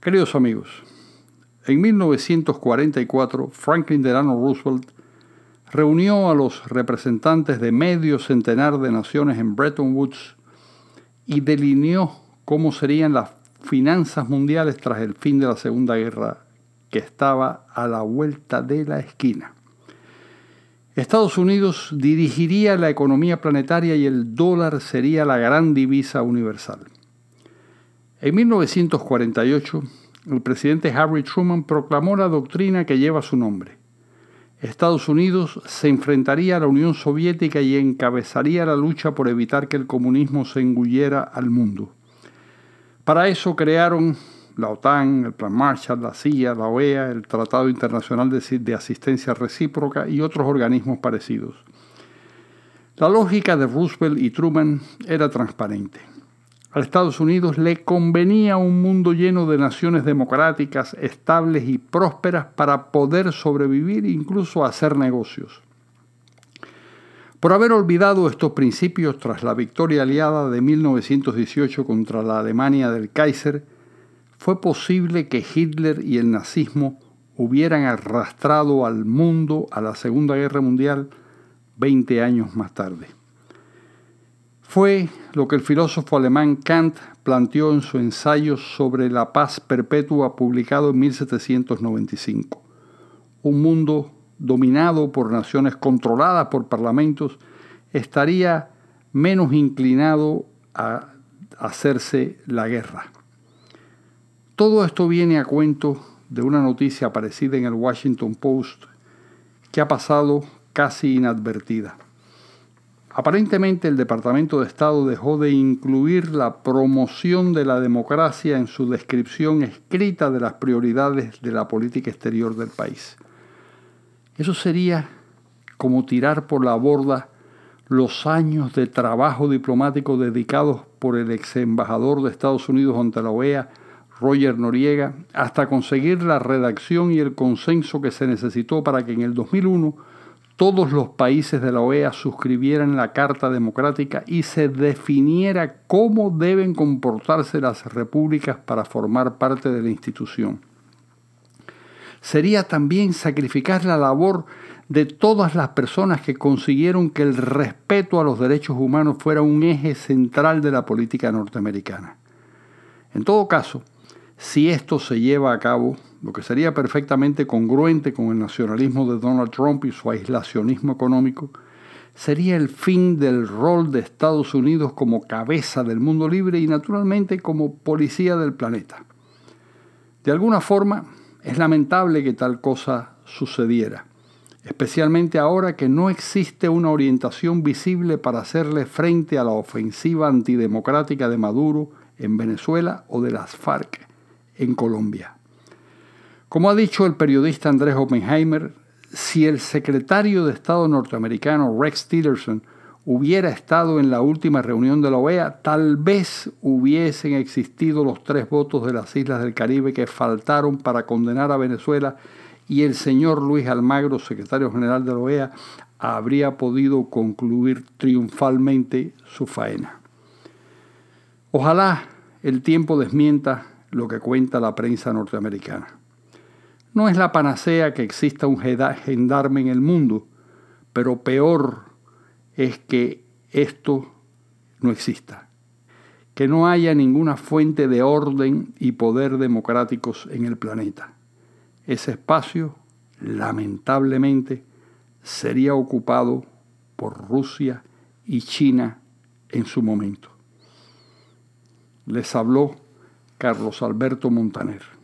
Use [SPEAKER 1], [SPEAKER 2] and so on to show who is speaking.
[SPEAKER 1] Queridos amigos, en 1944 Franklin Delano Roosevelt reunió a los representantes de medio centenar de naciones en Bretton Woods y delineó cómo serían las finanzas mundiales tras el fin de la Segunda Guerra, que estaba a la vuelta de la esquina. Estados Unidos dirigiría la economía planetaria y el dólar sería la gran divisa universal. En 1948, el presidente Harry Truman proclamó la doctrina que lleva su nombre. Estados Unidos se enfrentaría a la Unión Soviética y encabezaría la lucha por evitar que el comunismo se engullera al mundo. Para eso crearon la OTAN, el Plan Marshall, la CIA, la OEA, el Tratado Internacional de Asistencia Recíproca y otros organismos parecidos. La lógica de Roosevelt y Truman era transparente. A Estados Unidos le convenía un mundo lleno de naciones democráticas, estables y prósperas para poder sobrevivir e incluso hacer negocios. Por haber olvidado estos principios tras la victoria aliada de 1918 contra la Alemania del Kaiser, fue posible que Hitler y el nazismo hubieran arrastrado al mundo a la Segunda Guerra Mundial 20 años más tarde. Fue lo que el filósofo alemán Kant planteó en su ensayo sobre la paz perpetua publicado en 1795. Un mundo dominado por naciones controladas por parlamentos estaría menos inclinado a hacerse la guerra. Todo esto viene a cuento de una noticia aparecida en el Washington Post que ha pasado casi inadvertida. Aparentemente el Departamento de Estado dejó de incluir la promoción de la democracia en su descripción escrita de las prioridades de la política exterior del país. Eso sería como tirar por la borda los años de trabajo diplomático dedicados por el ex embajador de Estados Unidos ante la OEA, Roger Noriega, hasta conseguir la redacción y el consenso que se necesitó para que en el 2001 todos los países de la OEA suscribieran la Carta Democrática y se definiera cómo deben comportarse las repúblicas para formar parte de la institución. Sería también sacrificar la labor de todas las personas que consiguieron que el respeto a los derechos humanos fuera un eje central de la política norteamericana. En todo caso, si esto se lleva a cabo, lo que sería perfectamente congruente con el nacionalismo de Donald Trump y su aislacionismo económico, sería el fin del rol de Estados Unidos como cabeza del mundo libre y naturalmente como policía del planeta. De alguna forma, es lamentable que tal cosa sucediera, especialmente ahora que no existe una orientación visible para hacerle frente a la ofensiva antidemocrática de Maduro en Venezuela o de las FARC en Colombia. Como ha dicho el periodista Andrés Oppenheimer, si el secretario de Estado norteamericano Rex Tillerson hubiera estado en la última reunión de la OEA, tal vez hubiesen existido los tres votos de las islas del Caribe que faltaron para condenar a Venezuela y el señor Luis Almagro, secretario general de la OEA, habría podido concluir triunfalmente su faena. Ojalá el tiempo desmienta lo que cuenta la prensa norteamericana. No es la panacea que exista un gendarme en el mundo, pero peor es que esto no exista, que no haya ninguna fuente de orden y poder democráticos en el planeta. Ese espacio, lamentablemente, sería ocupado por Rusia y China en su momento. Les habló Carlos Alberto Montaner.